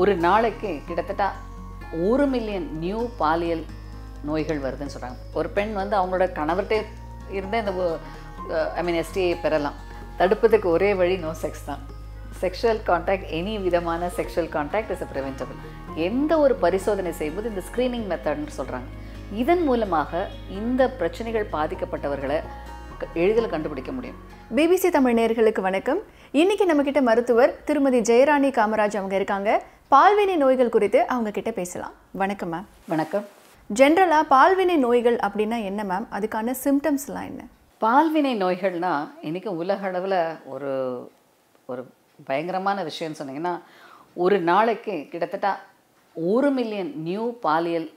ஒரு நாளைக்கு கிட்டத்தட்ட ஒரு மில்லியன் நியூ பாலியல் நோய்கள் வருதுன்னு சொல்கிறாங்க ஒரு பெண் வந்து அவங்களோட கணவர்கிட்டே இருந்த இந்த ஐ மீன் எஸ்டிஐ பெறலாம் தடுப்பதற்கு ஒரே வழி நோ செக்ஸ் தான் செக்ஷுவல் காண்டாக்ட் எனி விதமான செக்ஷுவல் காண்டாக்ட் இஸ் ப்ரிவென்டபிள் எந்த ஒரு பரிசோதனை செய்யும்போது இந்த ஸ்க்ரீனிங் மெத்தட்னு சொல்கிறாங்க இதன் மூலமாக இந்த பிரச்சனைகள் பாதிக்கப்பட்டவர்களை எளிதில் கண்டுபிடிக்க முடியும் பிபிசி தமிழ் நேர்களுக்கு வணக்கம் இன்னைக்கு நம்மக்கிட்ட மருத்துவர் திருமதி ஜெயராணி காமராஜ் அவங்க இருக்காங்க பால்வினை நோய்கள் குறித்து அவங்க கிட்ட பேசலாம் வணக்கம் மேம் வணக்கம் ஜென்ரலாக பால்வினை நோய்கள் அப்படின்னா என்ன மேம் அதுக்கான சிம்டம்ஸ்லாம் என்ன பால்வினை நோய்கள்னா இன்றைக்கி உலக அளவில் ஒரு ஒரு பயங்கரமான விஷயம்னு சொன்னீங்கன்னா ஒரு நாளைக்கு கிட்டத்தட்ட ஒரு மில்லியன் நியூ பாலியல்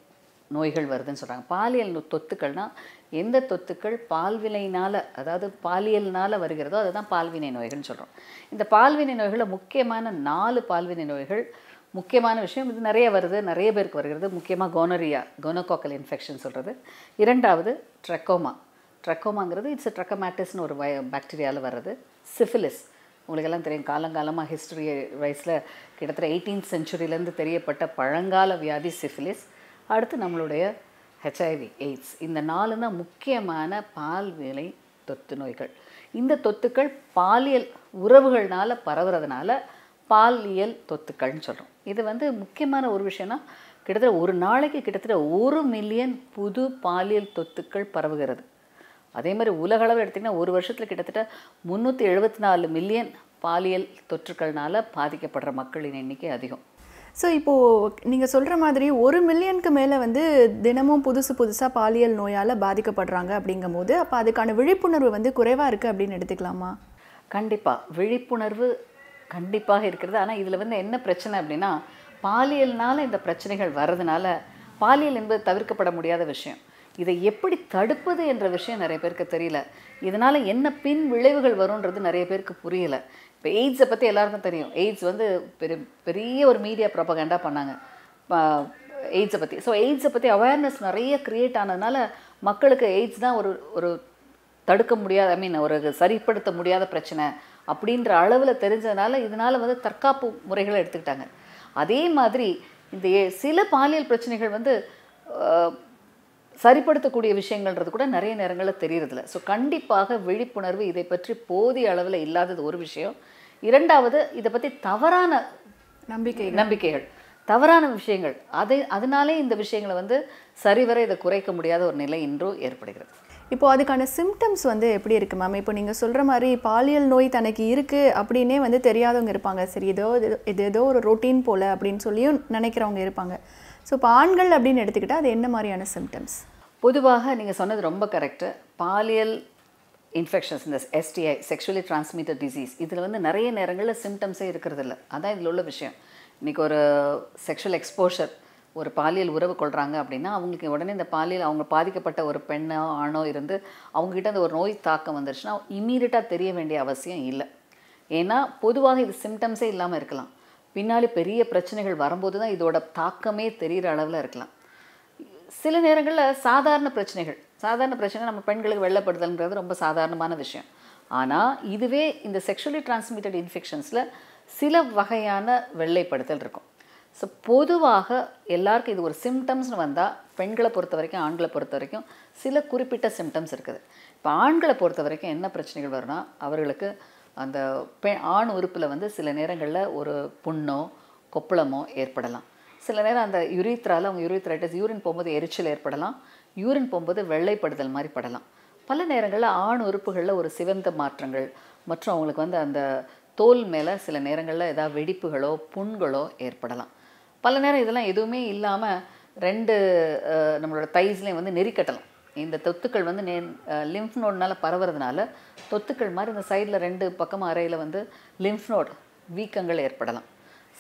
நோய்கள் வருதுன்னு சொல்கிறாங்க பாலியல் தொத்துக்கள்னால் எந்த தொத்துக்கள் பால்வினைனால் அதாவது பாலியல்னால் வருகிறதோ அதுதான் பால்வினை நோய்கள்னு சொல்கிறோம் இந்த பால்வினை நோய்களில் முக்கியமான நாலு பால்வினை நோய்கள் முக்கியமான விஷயம் இது நிறைய வருது நிறைய பேருக்கு வருகிறது முக்கியமாக கோனரியா கோனோகாக்கல் இன்ஃபெக்ஷன் சொல்கிறது இரண்டாவது ட்ரக்கோமா ட்ரக்கோமாங்கிறது இட்ஸ் ட்ரக்கமேட்டிஸ்னு ஒரு வய பாக்டீரியாவில் வர்றது சிஃபிலிஸ் உங்களுக்கெல்லாம் தெரியும் காலங்காலமாக ஹிஸ்டரி வைஸில் கிட்டத்தட்ட எயிட்டீன் செஞ்சுரியிலேருந்து தெரியப்பட்ட பழங்கால வியாதி சிஃபிலிஸ் அடுத்து நம்மளுடைய ஹெச்ஐவி எய்ட்ஸ் இந்த நாலு தான் முக்கியமான பால் விலை தொத்து நோய்கள் இந்த தொத்துக்கள் பாலியல் உறவுகள்னால் பரவுறதுனால பாலியல் தொத்துக்கள்னு சொல்கிறோம் இது வந்து முக்கியமான ஒரு விஷயம்னா கிட்டத்தட்ட ஒரு நாளைக்கு கிட்டத்தட்ட ஒரு மில்லியன் புது பாலியல் தொத்துக்கள் பரவுகிறது அதே மாதிரி உலகளவில் எடுத்திங்கன்னா ஒரு வருஷத்தில் கிட்டத்தட்ட முந்நூற்றி எழுபத்தி நாலு மில்லியன் பாலியல் தொற்றுக்கள்னால் பாதிக்கப்படுற மக்களின் எண்ணிக்கை அதிகம் ஸோ இப்போது நீங்கள் சொல்கிற மாதிரி ஒரு மில்லியனுக்கு மேலே வந்து தினமும் புதுசு புதுசாக பாலியல் நோயால் பாதிக்கப்படுறாங்க அப்படிங்கும்போது அப்போ அதுக்கான விழிப்புணர்வு வந்து குறைவாக இருக்குது அப்படின்னு எடுத்துக்கலாமா கண்டிப்பாக விழிப்புணர்வு கண்டிப்பாக இருக்கிறது ஆனால் இதில் வந்து என்ன பிரச்சனை அப்படின்னா பாலியல்னால இந்த பிரச்சனைகள் வர்றதுனால பாலியல் என்பது தவிர்க்கப்பட முடியாத விஷயம் இதை எப்படி தடுப்பது என்ற விஷயம் நிறைய பேருக்கு தெரியல இதனால் என்ன பின் விளைவுகள் வரும்ன்றது நிறைய பேருக்கு புரியலை இப்போ எய்ட்ஸை பற்றி எல்லாருக்கும் தெரியும் எய்ட்ஸ் வந்து பெரிய பெரிய ஒரு மீடியா ப்ரொபகண்டா பண்ணாங்க எய்ட்ஸை பற்றி ஸோ எய்ட்ஸை பற்றி அவேர்னஸ் நிறைய க்ரியேட் ஆனதுனால மக்களுக்கு எய்ட்ஸ் தான் ஒரு ஒரு தடுக்க முடியாத ஐ மீன் ஒரு சரிப்படுத்த முடியாத பிரச்சனை அப்படின்ற அளவில் தெரிஞ்சதுனால இதனால் வந்து தற்காப்பு முறைகளை எடுத்துக்கிட்டாங்க அதே மாதிரி இந்த சில பாலியல் பிரச்சனைகள் வந்து சரிப்படுத்தக்கூடிய விஷயங்கள்ன்றது கூட நிறைய நேரங்களில் தெரியறதில்ல ஸோ கண்டிப்பாக விழிப்புணர்வு இதை பற்றி போதிய அளவில் இல்லாதது ஒரு விஷயம் இரண்டாவது இதை பற்றி தவறான நம்பிக்கை நம்பிக்கைகள் தவறான விஷயங்கள் அதை அதனாலே இந்த விஷயங்களை வந்து சரிவர இதை குறைக்க முடியாத ஒரு நிலை இன்றும் ஏற்படுகிறது இப்போது அதுக்கான சிம்டம்ஸ் வந்து எப்படி இருக்குது மேம் இப்போ நீங்கள் சொல்கிற மாதிரி பாலியல் நோய் தனக்கு இருக்குது அப்படின்னே வந்து தெரியாதவங்க இருப்பாங்க சரி ஏதோ இது ஏதோ ஒரு ரொட்டீன் போல் அப்படின்னு சொல்லியும் நினைக்கிறவங்க இருப்பாங்க ஸோ இப்போ ஆண்கள் அப்படின்னு எடுத்துக்கிட்டால் அது என்ன மாதிரியான சிம்டம்ஸ் பொதுவாக நீங்கள் சொன்னது ரொம்ப கரெக்டு பாலியல் இன்ஃபெக்ஷன்ஸ் இந்த எஸ்டிஐ செக்ஷுவலி டிரான்ஸ்மிட்டட் டிசீஸ் இதில் வந்து நிறைய நேரங்களில் சிம்டம்ஸே இருக்கிறதில்ல அதான் இதில் உள்ள விஷயம் இன்றைக்கி ஒரு செக்ஷுவல் எக்ஸ்போஷர் ஒரு பாலியல் உறவு கொள்கிறாங்க அப்படின்னா அவங்களுக்கு உடனே இந்த பாலியல் அவங்க பாதிக்கப்பட்ட ஒரு பெண்ணோ ஆணோ இருந்து அவங்ககிட்ட அந்த ஒரு நோய் தாக்கம் வந்துருச்சுன்னா இமீடியட்டாக தெரிய வேண்டிய அவசியம் இல்லை ஏன்னா பொதுவாக இது சிம்டம்ஸே இல்லாமல் இருக்கலாம் பின்னாலே பெரிய பிரச்சனைகள் வரும்போது தான் இதோட தாக்கமே தெரிகிற அளவில் இருக்கலாம் சில நேரங்களில் சாதாரண பிரச்சனைகள் சாதாரண பிரச்சனை நம்ம பெண்களுக்கு வெள்ளப்படுதல்ன்றது ரொம்ப சாதாரணமான விஷயம் ஆனால் இதுவே இந்த செக்ஷுவலி டிரான்ஸ்மிட்டட் இன்ஃபெக்ஷன்ஸில் சில வகையான வெள்ளைப்படுத்தல் இருக்கும் ஸோ பொதுவாக எல்லாருக்கும் இது ஒரு சிம்டம்ஸ்னு வந்தால் பெண்களை பொறுத்த வரைக்கும் ஆண்களை பொறுத்த வரைக்கும் சில குறிப்பிட்ட சிம்டம்ஸ் இருக்குது இப்போ ஆண்களை பொறுத்த வரைக்கும் என்ன பிரச்சனைகள் வரும்னா அவர்களுக்கு அந்த பெ ஆண் உறுப்பில் வந்து சில நேரங்களில் ஒரு புண்ணோ கொப்பளமோ ஏற்படலாம் சில நேரம் அந்த யூரித்ரால் அவங்க யூரித்ரைட்டிஸ் யூரின் போகும்போது எரிச்சல் ஏற்படலாம் யூரின் போகும்போது வெள்ளைப்படுதல் மாதிரி படலாம் பல நேரங்களில் ஆண் உறுப்புகளில் ஒரு சிவந்த மாற்றங்கள் மற்றும் அவங்களுக்கு வந்து அந்த தோல் மேலே சில நேரங்களில் ஏதாவது வெடிப்புகளோ புண்களோ ஏற்படலாம் பல நேரம் இதெல்லாம் எதுவுமே இல்லாமல் ரெண்டு நம்மளோட தைஸ்லேயும் வந்து நெறிக்கட்டலாம் இந்த தொத்துக்கள் வந்து நே லிம்ஃப் நோடுனால பரவுறதுனால தொத்துக்கள் மாதிரி இந்த சைடில் ரெண்டு பக்கமாக அறையில் வந்து லிம்ஃப் நோட் வீக்கங்கள் ஏற்படலாம்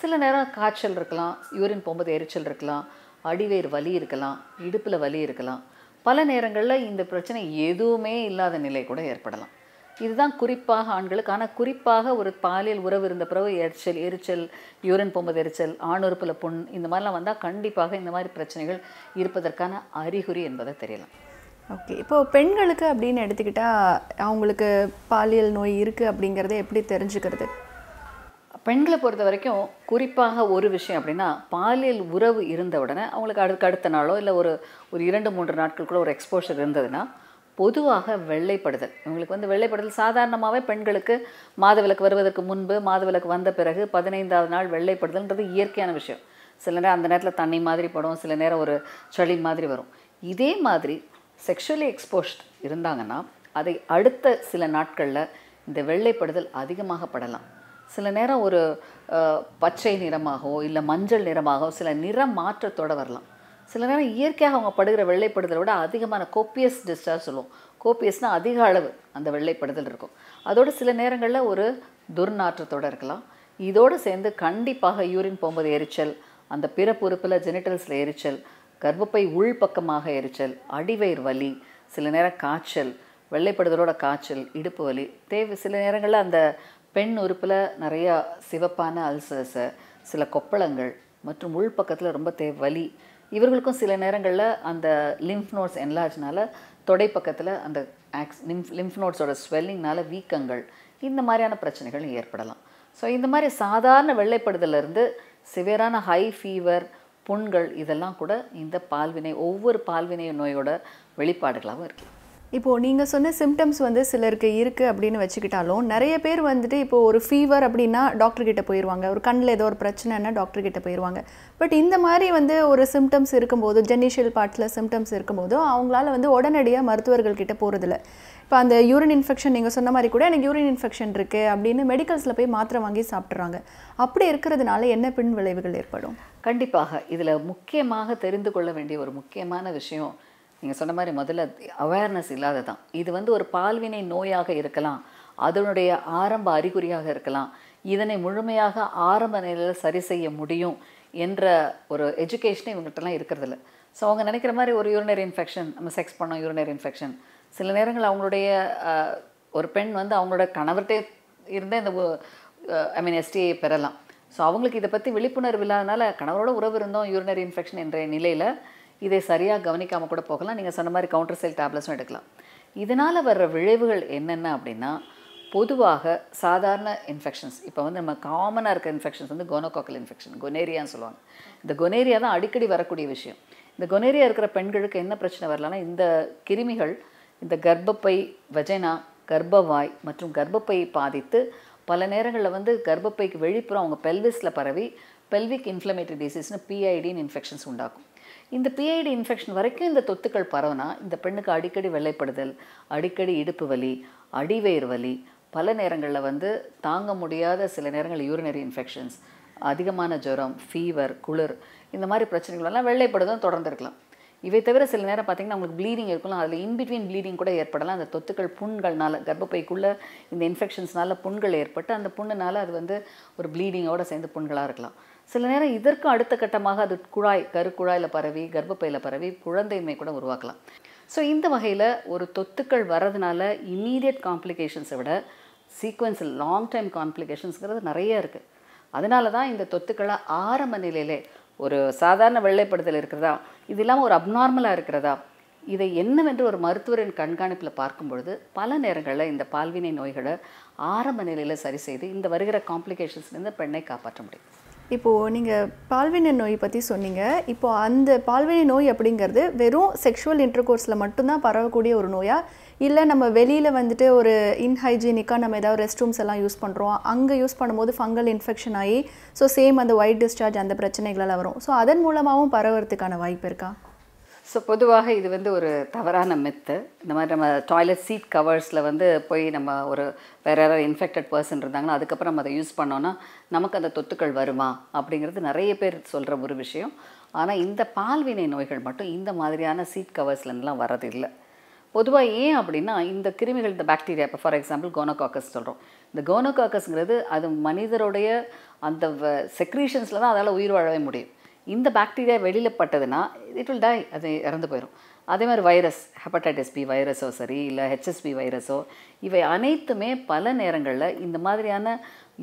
சில நேரம் காய்ச்சல் இருக்கலாம் யூரின் போகும்போது எரிச்சல் இருக்கலாம் அடிவேர் வலி இருக்கலாம் இடுப்பில் வலி இருக்கலாம் பல நேரங்களில் இந்த பிரச்சனை எதுவுமே இல்லாத நிலை கூட ஏற்படலாம் இதுதான் குறிப்பாக ஆண்களுக்கு ஆனால் குறிப்பாக ஒரு பாலியல் உறவு இருந்த பிறகு எரிச்சல் எரிச்சல் யூரின் பொம்பது எரிச்சல் ஆணுறுப்பில் புண் இந்த மாதிரிலாம் வந்தால் கண்டிப்பாக இந்த மாதிரி பிரச்சனைகள் இருப்பதற்கான அறிகுறி என்பதை தெரியலாம் ஓகே இப்போது பெண்களுக்கு அப்படின்னு எடுத்துக்கிட்டால் அவங்களுக்கு பாலியல் நோய் இருக்குது அப்படிங்கிறத எப்படி தெரிஞ்சுக்கிறது பெண்களை பொறுத்த வரைக்கும் குறிப்பாக ஒரு விஷயம் அப்படின்னா பாலியல் உறவு இருந்த உடனே அவங்களுக்கு அடுத்த அடுத்த நாளோ இல்லை ஒரு ஒரு இரண்டு மூன்று கூட ஒரு எக்ஸ்போஷர் இருந்ததுன்னா பொதுவாக வெள்ளைப்படுதல் இவங்களுக்கு வந்து வெள்ளைப்படுதல் சாதாரணமாகவே பெண்களுக்கு மாதவிலக்கு வருவதற்கு முன்பு மாதவிலக்கு வந்த பிறகு பதினைந்தாவது நாள் வெள்ளைப்படுதல்ன்றது இயற்கையான விஷயம் சில நேரம் அந்த நேரத்தில் தண்ணி மாதிரி படும் சில நேரம் ஒரு சளி மாதிரி வரும் இதே மாதிரி செக்ஷுவலி எக்ஸ்போஸ்ட் இருந்தாங்கன்னா அதை அடுத்த சில நாட்களில் இந்த வெள்ளைப்படுதல் அதிகமாக படலாம் சில நேரம் ஒரு பச்சை நிறமாகவோ இல்லை மஞ்சள் நிறமாகவோ சில நிற மாற்றத்தோடு வரலாம் சில நேரம் இயற்கையாக அவங்க படுகிற வெள்ளைப்படுதலை விட அதிகமான கோப்பியஸ் டிஸ்சார்ஜ் சொல்லுவோம் கோப்பியஸ்னால் அதிக அளவு அந்த வெள்ளைப்படுதல் இருக்கும் அதோடு சில நேரங்களில் ஒரு துர்நாற்றத்தோடு இருக்கலாம் இதோடு சேர்ந்து கண்டிப்பாக யூரின் போகும்போது எரிச்சல் அந்த பொறுப்பில் ஜெனிட்டல்ஸில் எரிச்சல் கர்ப்பப்பை உள் பக்கமாக எரிச்சல் அடிவயிர் வலி சில நேரம் காய்ச்சல் வெள்ளைப்படுதலோட காய்ச்சல் இடுப்பு வலி தேவை சில நேரங்களில் அந்த பெண் உறுப்பில் நிறையா சிவப்பான அல்சர்ஸை சில கொப்பளங்கள் மற்றும் உள் பக்கத்தில் ரொம்ப தே வலி இவர்களுக்கும் சில நேரங்களில் அந்த லிம்ஃப் நோட்ஸ் என்லார்ஜ்னால தொடை பக்கத்தில் அந்த ஆக்ஸ் லிம்ஃப் லிம்ஃப் நோட்ஸோட ஸ்வெல்லிங்னால வீக்கங்கள் இந்த மாதிரியான பிரச்சனைகள் ஏற்படலாம் ஸோ இந்த மாதிரி சாதாரண வெள்ளைப்படுதலேருந்து சிவியரான ஹை ஃபீவர் புண்கள் இதெல்லாம் கூட இந்த பால்வினை ஒவ்வொரு பால்வினை நோயோட வெளிப்பாடுகளாகவும் இருக்குது இப்போது நீங்கள் சொன்ன சிம்டம்ஸ் வந்து சிலருக்கு இருக்குது அப்படின்னு வச்சுக்கிட்டாலும் நிறைய பேர் வந்துட்டு இப்போ ஒரு ஃபீவர் அப்படின்னா டாக்டர்கிட்ட போயிடுவாங்க ஒரு கண்ணில் ஏதோ ஒரு பிரச்சனைனா டாக்டர்கிட்ட போயிடுவாங்க பட் இந்த மாதிரி வந்து ஒரு சிம்டம்ஸ் இருக்கும்போது ஜெனிஷியல் பார்ட்ஸில் சிம்டம்ஸ் இருக்கும்போது அவங்களால வந்து உடனடியாக மருத்துவர்கள்கிட்ட போகிறதில்ல இப்போ அந்த யூரின் இன்ஃபெக்ஷன் நீங்கள் சொன்ன மாதிரி கூட எனக்கு யூரின் இன்ஃபெக்ஷன் இருக்குது அப்படின்னு மெடிக்கல்ஸில் போய் மாத்திரை வாங்கி சாப்பிட்றாங்க அப்படி இருக்கிறதுனால என்ன பின் விளைவுகள் ஏற்படும் கண்டிப்பாக இதில் முக்கியமாக தெரிந்து கொள்ள வேண்டிய ஒரு முக்கியமான விஷயம் நீங்கள் சொன்ன மாதிரி முதல்ல அவேர்னஸ் இல்லாத தான் இது வந்து ஒரு பால்வினை நோயாக இருக்கலாம் அதனுடைய ஆரம்ப அறிகுறியாக இருக்கலாம் இதனை முழுமையாக ஆரம்ப நிலையில் சரி செய்ய முடியும் என்ற ஒரு எஜுகேஷனே இவங்ககிட்டலாம் இருக்கிறதில்ல ஸோ அவங்க நினைக்கிற மாதிரி ஒரு யூரினரி இன்ஃபெக்ஷன் நம்ம செக்ஸ் பண்ணோம் யூரினரி இன்ஃபெக்ஷன் சில நேரங்கள் அவங்களுடைய ஒரு பெண் வந்து அவங்களோட கணவர்கிட்டே இருந்தே இந்த ஐ மீன் எஸ்டிஐ பெறலாம் ஸோ அவங்களுக்கு இதை பற்றி விழிப்புணர்வு இல்லாதனால கணவரோட உறவு இருந்தோம் யூரினரி இன்ஃபெக்ஷன் என்ற நிலையில் இதை சரியாக கவனிக்காமல் கூட போகலாம் நீங்கள் சொன்ன மாதிரி கவுண்டர் செல் டேப்லெட்ஸும் எடுக்கலாம் இதனால் வர்ற விளைவுகள் என்னென்ன அப்படின்னா பொதுவாக சாதாரண இன்ஃபெக்ஷன்ஸ் இப்போ வந்து நம்ம காமனாக இருக்க இன்ஃபெக்ஷன்ஸ் வந்து கோனோகாக்கல் இன்ஃபெக்ஷன் கொனேரியான்னு சொல்லுவாங்க இந்த கொனேரியா தான் அடிக்கடி வரக்கூடிய விஷயம் இந்த கொனேரியா இருக்கிற பெண்களுக்கு என்ன பிரச்சனை வரலன்னா இந்த கிருமிகள் இந்த கர்ப்பப்பை வஜைனா கர்ப்பவாய் மற்றும் கர்ப்பப்பை பாதித்து பல நேரங்களில் வந்து கர்ப்பப்பைக்கு வெளிப்புறம் அவங்க பெல்விஸில் பரவி பெல்விக் இன்ஃப்ளமேட்டரி டிசீஸ்னு பிஐடின்னு இன்ஃபெக்ஷன்ஸ் உண்டாக்கும் இந்த பிஐடி இன்ஃபெக்ஷன் வரைக்கும் இந்த தொத்துக்கள் பரவுனா இந்த பெண்ணுக்கு அடிக்கடி வெள்ளைப்படுதல் அடிக்கடி இடுப்பு வலி அடிவயிறு வலி பல நேரங்களில் வந்து தாங்க முடியாத சில நேரங்கள் யூரினரி இன்ஃபெக்ஷன்ஸ் அதிகமான ஜுரம் ஃபீவர் குளிர் இந்த மாதிரி பிரச்சனைகளெல்லாம் வெள்ளைப்படுதும் தொடர்ந்து இருக்கலாம் இவை தவிர சில நேரம் பார்த்தீங்கன்னா உங்களுக்கு ப்ளீடிங் இருக்கலாம் அதில் இன்பிட்வீன் ப்ளீடிங் கூட ஏற்படலாம் அந்த தொத்துக்கள் புண்கள்னால கர்ப்பப்பைக்குள்ளே இந்த இன்ஃபெக்ஷன்ஸ்னால புண்கள் ஏற்பட்டு அந்த புண்ணுனால அது வந்து ஒரு ப்ளீடிங்கோடு சேர்ந்து புண்களாக இருக்கலாம் சில நேரம் இதற்கும் அடுத்த கட்டமாக அது குழாய் கருக்குழாயில் பரவி கர்ப்பப்பையில் பரவி குழந்தையுமே கூட உருவாக்கலாம் ஸோ இந்த வகையில் ஒரு தொத்துக்கள் வர்றதுனால இமீடியட் காம்ப்ளிகேஷன்ஸை விட சீக்வன்ஸில் லாங் டைம் காம்ப்ளிகேஷன்ஸுங்கிறது நிறைய இருக்குது அதனால தான் இந்த தொத்துக்களை ஆரம்ப நிலையிலே ஒரு சாதாரண வெள்ளைப்படுதல் இருக்கிறதா இது இல்லாமல் ஒரு அப்நார்மலாக இருக்கிறதா இதை என்னவென்று ஒரு மருத்துவரின் கண்காணிப்பில் பார்க்கும் பொழுது பல நேரங்களில் இந்த பால்வினை நோய்களை ஆரம்ப நிலையில் சரி செய்து இந்த வருகிற காம்ப்ளிகேஷன்ஸ்லேருந்து பெண்ணை காப்பாற்ற முடியும் இப்போது நீங்கள் பால்வினை நோய் பற்றி சொன்னீங்க இப்போது அந்த பால்வினை நோய் அப்படிங்கிறது வெறும் செக்ஷுவல் இன்டர்கோர்ஸில் மட்டும்தான் பரவக்கூடிய ஒரு நோயா இல்லை நம்ம வெளியில் வந்துட்டு ஒரு இன்ஹைஜீனிக்காக நம்ம ஏதாவது ரெஸ்ட் ரூம்ஸ் எல்லாம் யூஸ் பண்ணுறோம் அங்கே யூஸ் பண்ணும்போது ஃபங்கல் இன்ஃபெக்ஷன் ஆகி ஸோ சேம் அந்த ஒயிட் டிஸ்சார்ஜ் அந்த பிரச்சனைகளெல்லாம் வரும் ஸோ அதன் மூலமாகவும் பரவறதுக்கான வாய்ப்பு இருக்கா ஸோ பொதுவாக இது வந்து ஒரு தவறான மெத்து இந்த மாதிரி நம்ம டாய்லெட் சீட் கவர்ஸில் வந்து போய் நம்ம ஒரு வேறு யாராவது இன்ஃபெக்டட் பர்சன் இருந்தாங்கன்னா அதுக்கப்புறம் நம்ம அதை யூஸ் பண்ணோன்னா நமக்கு அந்த தொத்துக்கள் வருமா அப்படிங்கிறது நிறைய பேர் சொல்கிற ஒரு விஷயம் ஆனால் இந்த பால்வினை நோய்கள் மட்டும் இந்த மாதிரியான சீட் கவர்ஸ்லலாம் வரதில்லை பொதுவாக ஏன் அப்படின்னா இந்த கிருமிகள் இந்த பாக்டீரியா இப்போ ஃபார் எக்ஸாம்பிள் கோனோகாக்கஸ் சொல்கிறோம் இந்த கோனோகாக்கஸ்ங்கிறது அது மனிதருடைய அந்த செக்ரீஷன்ஸில் தான் அதால் உயிர் வாழவே முடியும் இந்த பாக்டீரியா வெளியில் பட்டதுன்னா இட் வில் டை அது இறந்து போயிடும் அதே மாதிரி வைரஸ் ஹெப்படைட்டிஸ் பி வைரஸோ சரி இல்லை ஹெச்எஸ்பி வைரஸோ இவை அனைத்துமே பல நேரங்களில் இந்த மாதிரியான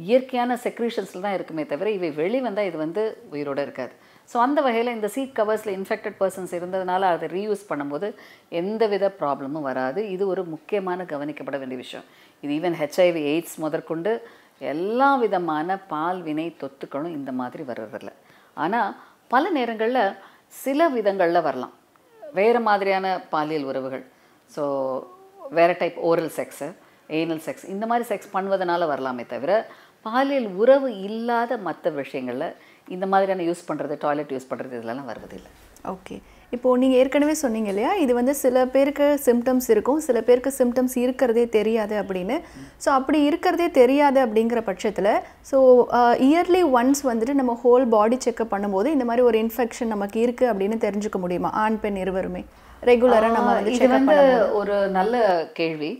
இயற்கையான செக்ரீஷன்ஸில் தான் இருக்குமே தவிர இவை வெளிவந்தால் இது வந்து உயிரோடு இருக்காது ஸோ அந்த வகையில் இந்த சீட் கவர்ஸில் இன்ஃபெக்டட் பர்சன்ஸ் இருந்ததுனால அதை ரீயூஸ் பண்ணும்போது எந்தவித ப்ராப்ளமும் வராது இது ஒரு முக்கியமான கவனிக்கப்பட வேண்டிய விஷயம் இது ஈவன் ஹெச்ஐவி எய்ட்ஸ் முதற்கொண்டு எல்லா விதமான பால் வினை தொத்துக்களும் இந்த மாதிரி வர்றதில்ல ஆனால் பல நேரங்களில் சில விதங்களில் வரலாம் வேறு மாதிரியான பாலியல் உறவுகள் ஸோ வேறு type oral sex anal sex இந்த மாதிரி செக்ஸ் பண்ணுவதனால வரலாமே தவிர பாலியல் உறவு இல்லாத மற்ற விஷயங்களில் இந்த மாதிரியான யூஸ் பண்ணுறது டாய்லெட் யூஸ் பண்ணுறது இதெல்லாம் வருவதில்லை ஓகே இப்போது நீங்கள் ஏற்கனவே சொன்னீங்க இல்லையா இது வந்து சில பேருக்கு சிம்டம்ஸ் இருக்கும் சில பேருக்கு சிம்டம்ஸ் இருக்கிறதே தெரியாது அப்படின்னு ஸோ அப்படி இருக்கிறதே தெரியாது அப்படிங்கிற பட்சத்தில் ஸோ இயர்லி ஒன்ஸ் வந்துட்டு நம்ம ஹோல் பாடி செக்அப் பண்ணும்போது இந்த மாதிரி ஒரு இன்ஃபெக்ஷன் நமக்கு இருக்குது அப்படின்னு தெரிஞ்சுக்க முடியுமா ஆண் பெண் இருவருமே ரெகுலராக நம்ம இது வந்து ஒரு நல்ல கேள்வி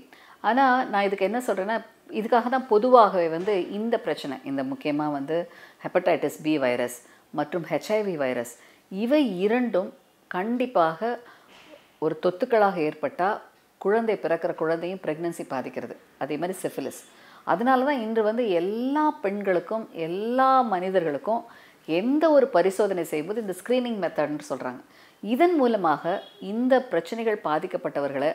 ஆனால் நான் இதுக்கு என்ன சொல்கிறேன்னா இதுக்காக தான் பொதுவாகவே வந்து இந்த பிரச்சனை இந்த முக்கியமாக வந்து ஹெப்படைட்டிஸ் பி வைரஸ் மற்றும் ஹெச்ஐவி வைரஸ் இவை இரண்டும் கண்டிப்பாக ஒரு தொத்துக்களாக ஏற்பட்டால் குழந்தை பிறக்கிற குழந்தையும் ப்ரெக்னன்சி பாதிக்கிறது அதே மாதிரி செஃபிலிஸ் அதனால தான் இன்று வந்து எல்லா பெண்களுக்கும் எல்லா மனிதர்களுக்கும் எந்த ஒரு பரிசோதனை செய்யும்போது இந்த ஸ்க்ரீனிங் மெத்தட்னு சொல்கிறாங்க இதன் மூலமாக இந்த பிரச்சனைகள் பாதிக்கப்பட்டவர்களை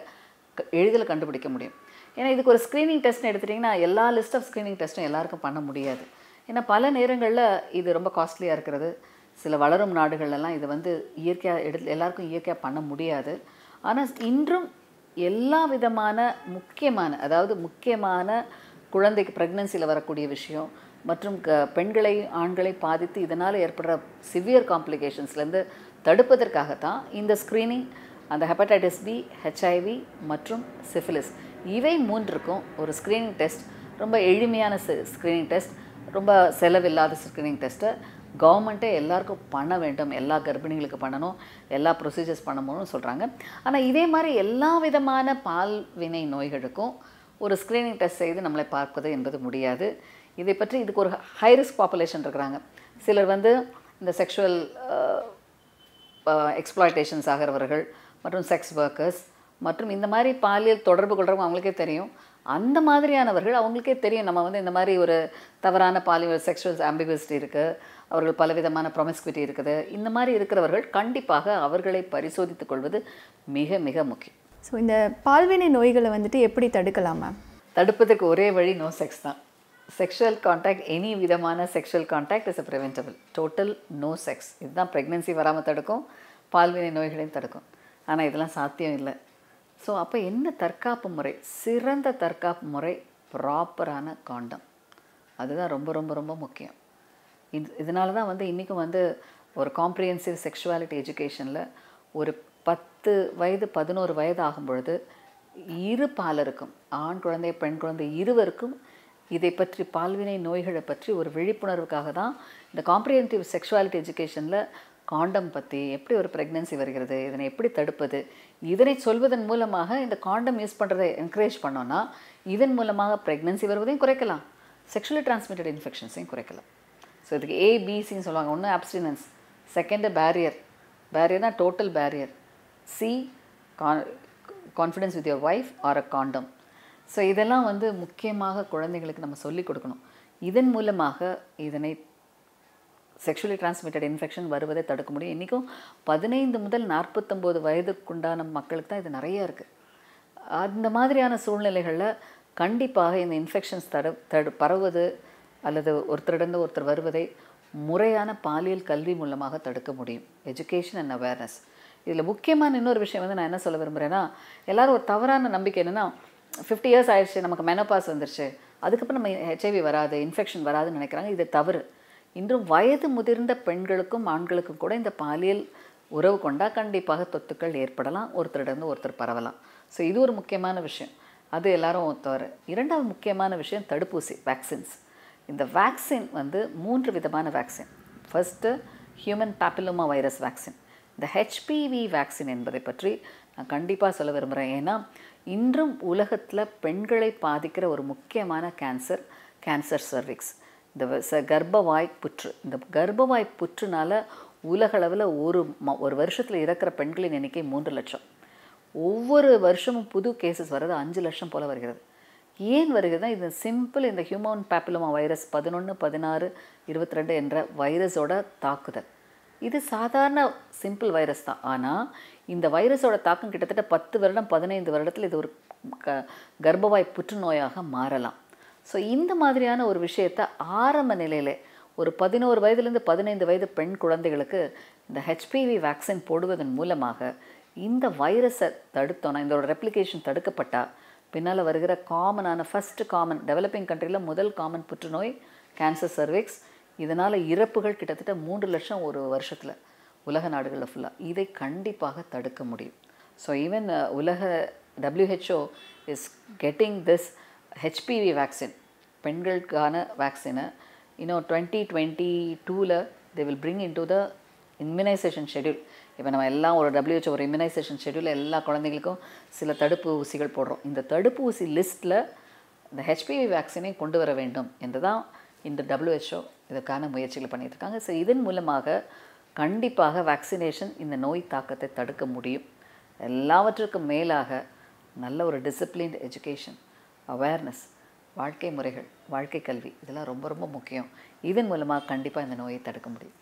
எளிதில் கண்டுபிடிக்க முடியும் ஏன்னா இதுக்கு ஒரு ஸ்க்ரீனிங் டெஸ்ட்னு எடுத்துட்டிங்கன்னா எல்லா லிஸ்ட் ஆஃப் ஸ்க்ரீனிங் டெஸ்ட்டும் எல்லாருக்கும் பண்ண முடியாது ஏன்னா பல நேரங்களில் இது ரொம்ப காஸ்ட்லியாக இருக்கிறது சில வளரும் நாடுகளெல்லாம் இதை வந்து இயற்கையாக எடுத்து எல்லாருக்கும் இயற்கையாக பண்ண முடியாது ஆனால் இன்றும் எல்லா விதமான முக்கியமான அதாவது முக்கியமான குழந்தைக்கு ப்ரெக்னன்சியில் வரக்கூடிய விஷயம் மற்றும் க பெண்களை ஆண்களை பாதித்து இதனால் ஏற்படுற சிவியர் காம்ப்ளிகேஷன்ஸ்லேருந்து தடுப்பதற்காகத்தான் இந்த ஸ்க்ரீனிங் அந்த ஹெப்படைட்டிஸ் பி ஹெச்ஐவி மற்றும் சிஃபிலிஸ் இவை மூன்றுக்கும் ஒரு ஸ்க்ரீனிங் டெஸ்ட் ரொம்ப எளிமையான ஸ்க்ரீனிங் டெஸ்ட் ரொம்ப செலவில்லாத ஸ்க்ரீனிங் டெஸ்ட்டை கவர்மெண்ட்டே எல்லாருக்கும் பண்ண வேண்டும் எல்லா கர்ப்பிணிகளுக்கு பண்ணணும் எல்லா ப்ரொசீஜர்ஸ் பண்ணணும்னு சொல்கிறாங்க ஆனால் இதே மாதிரி எல்லா விதமான பால் வினை நோய்களுக்கும் ஒரு ஸ்க்ரீனிங் டெஸ்ட் செய்து நம்மளை பார்ப்பது என்பது முடியாது இதை பற்றி இதுக்கு ஒரு ஹைரிஸ்க் பாப்புலேஷன் இருக்கிறாங்க சிலர் வந்து இந்த செக்ஷுவல் எக்ஸ்ப்ளாய்டேஷன்ஸ் ஆகிறவர்கள் மற்றும் செக்ஸ் ஒர்க்கர்ஸ் மற்றும் இந்த மாதிரி பாலியல் தொடர்பு கொள்கிறவங்க அவங்களுக்கே தெரியும் அந்த மாதிரியானவர்கள் அவங்களுக்கே தெரியும் நம்ம வந்து இந்த மாதிரி ஒரு தவறான பாலியல் செக்ஷுவல் ஆம்பிகுவஸ்டி இருக்குது அவர்கள் பலவிதமான ப்ரொமிஸ்குவிட்டி இருக்குது இந்த மாதிரி இருக்கிறவர்கள் கண்டிப்பாக அவர்களை பரிசோதித்துக் கொள்வது மிக மிக முக்கியம் ஸோ இந்த பால்வினை நோய்களை வந்துட்டு எப்படி தடுக்கலாம் மேம் தடுப்பதற்கு ஒரே வழி நோ செக்ஸ் தான் செக்ஷுவல் காண்டாக்ட் எனி விதமான sexual contact is a preventable total no sex இதுதான் ப்ரெக்னென்சி வராமல் தடுக்கும் பால்வினை நோய்களையும் தடுக்கும் ஆனால் இதெல்லாம் சாத்தியம் இல்லை ஸோ அப்போ என்ன தற்காப்பு முறை சிறந்த தற்காப்பு முறை ப்ராப்பரான காண்டம் அதுதான் ரொம்ப ரொம்ப ரொம்ப முக்கியம் இது இதனால தான் வந்து இன்றைக்கும் வந்து ஒரு காம்ப்ரிஹென்சிவ் செக்ஷுவாலிட்டி எஜுகேஷனில் ஒரு பத்து வயது பதினோரு வயது ஆகும் பொழுது இரு பாலருக்கும் ஆண் குழந்தை பெண் குழந்தை இருவருக்கும் இதை பற்றி பால்வினை நோய்களை பற்றி ஒரு விழிப்புணர்வுக்காக தான் இந்த காம்ப்ரிஹென்சிவ் செக்ஷுவாலிட்டி எஜுகேஷனில் காண்டம் பற்றி எப்படி ஒரு ப்ரெக்னென்சி வருகிறது இதனை எப்படி தடுப்பது இதனை சொல்வதன் மூலமாக இந்த காண்டம் யூஸ் பண்ணுறதை என்கரேஜ் பண்ணோன்னா இதன் மூலமாக ப்ரெக்னென்சி வருவதையும் குறைக்கலாம் செக்ஷுவலி டிரான்ஸ்மிட்டட் இன்ஃபெக்ஷன்ஸையும் குறைக்கலாம் ஸோ இதுக்கு ஏபிசின்னு சொல்லுவாங்க ஒன்று அப்டினன்ஸ் செகண்டு பேரியர் பேரியர்னால் total barrier C con confidence with your wife or a condom so இதெல்லாம் வந்து முக்கியமாக குழந்தைங்களுக்கு நம்ம சொல்லிக் கொடுக்கணும் இதன் மூலமாக இதனை செக்ஷுவலி டிரான்ஸ்மிட்டட் இன்ஃபெக்ஷன் வருவதை தடுக்க முடியும் இன்றைக்கும் பதினைந்து முதல் நாற்பத்தொம்போது வயதுக்குண்டான மக்களுக்கு தான் இது நிறையா இருக்குது அந்த மாதிரியான சூழ்நிலைகளில் கண்டிப்பாக இந்த இன்ஃபெக்ஷன்ஸ் தடு தடு பரவுவது அல்லது ஒருத்தரிடந்து ஒருத்தர் வருவதை முறையான பாலியல் கல்வி மூலமாக தடுக்க முடியும் எஜுகேஷன் அண்ட் அவேர்னஸ் இதில் முக்கியமான இன்னொரு விஷயம் வந்து நான் என்ன சொல்ல விரும்புகிறேன்னா எல்லோரும் ஒரு தவறான நம்பிக்கை என்னென்னா ஃபிஃப்டி இயர்ஸ் ஆயிடுச்சு நமக்கு மெனோபாஸ் வந்துருச்சு அதுக்கப்புறம் நம்ம ஹெச்ஐவி வராது இன்ஃபெக்ஷன் வராதுன்னு நினைக்கிறாங்க இது தவறு இன்றும் வயது முதிர்ந்த பெண்களுக்கும் ஆண்களுக்கும் கூட இந்த பாலியல் உறவு கொண்டால் கண்டிப்பாக தொத்துக்கள் ஏற்படலாம் ஒருத்தரிடம் ஒருத்தர் பரவலாம் ஸோ இது ஒரு முக்கியமான விஷயம் அது எல்லாரும் ஒத்துவார் இரண்டாவது முக்கியமான விஷயம் தடுப்பூசி வேக்சின்ஸ் இந்த வேக்சின் வந்து மூன்று விதமான vaccine first human papilloma virus vaccine இந்த ஹெச்பிவி வேக்சின் என்பதை பற்றி நான் கண்டிப்பாக சொல்ல விரும்புகிறேன் ஏன்னா இன்றும் உலகத்தில் பெண்களை பாதிக்கிற ஒரு முக்கியமான கேன்சர் கேன்சர் சர்விக்ஸ் இந்த ச கர்ப்பவாய் புற்று இந்த கர்ப்பவாய் புற்றுனால உலகளவில் ஒரு ம ஒரு வருஷத்தில் இறக்கிற பெண்களின் எண்ணிக்கை மூன்று லட்சம் ஒவ்வொரு வருஷமும் புது கேசஸ் வர்றது அஞ்சு லட்சம் போல் வருகிறது ஏன் வருகிறது இது சிம்பிள் இந்த ஹியூமன் பேப்பிலோமா வைரஸ் பதினொன்று பதினாறு இருபத்தி ரெண்டு என்ற வைரஸோட தாக்குதல் இது சாதாரண சிம்பிள் வைரஸ் தான் ஆனால் இந்த வைரஸோட தாக்கம் கிட்டத்தட்ட பத்து வருடம் பதினைந்து வருடத்தில் இது ஒரு க கர்ப்பவாய் புற்றுநோயாக மாறலாம் ஸோ இந்த மாதிரியான ஒரு விஷயத்தை ஆரம்ப நிலையில் ஒரு பதினோரு வயதுலேருந்து பதினைந்து வயது பெண் குழந்தைகளுக்கு இந்த ஹெச்பிவி வேக்சின் போடுவதன் மூலமாக இந்த வைரஸை தடுத்தோன்னா இதோட ரெப்ளிகேஷன் தடுக்கப்பட்டால் பின்னால் வருகிற காமனான ஃபஸ்ட்டு காமன் டெவலப்பிங் கண்ட்ரியில் முதல் காமன் புற்றுநோய் கேன்சர் சர்விக்ஸ் இதனால் இறப்புகள் கிட்டத்தட்ட மூன்று லட்சம் ஒரு வருஷத்தில் உலக நாடுகளில் ஃபுல்லாக இதை கண்டிப்பாக தடுக்க முடியும் ஸோ ஈவன் உலக WHO is getting this HPV vaccine பெண்களுக்கான வேக்சினை இன்னும் டுவெண்ட்டி டுவெண்ட்டி டூவில் they will bring in to the immunisation schedule இப்போ நம்ம எல்லாம் ஒரு டபிள்யூஹெச் ஒரு இம்யூனைசேஷன் ஷெடியூல் எல்லா குழந்தைங்களுக்கும் சில தடுப்பு ஊசிகள் போடுறோம் இந்த தடுப்பு ஊசி லிஸ்ட்டில் இந்த ஹெச்பிவி வேக்சினை கொண்டு வர வேண்டும் என்று தான் இந்த டபிள்யூஹெச்ஓ இதற்கான முயற்சிகள் பண்ணிகிட்ருக்காங்க ஸோ இதன் மூலமாக கண்டிப்பாக வேக்சினேஷன் இந்த நோய் தாக்கத்தை தடுக்க முடியும் எல்லாவற்றுக்கும் மேலாக நல்ல ஒரு டிசிப்ளின்டு எஜுகேஷன் அவேர்னஸ் வாழ்க்கை முறைகள் வாழ்க்கை கல்வி இதெல்லாம் ரொம்ப ரொம்ப முக்கியம் இதன் மூலமாக கண்டிப்பாக இந்த நோயை தடுக்க முடியும்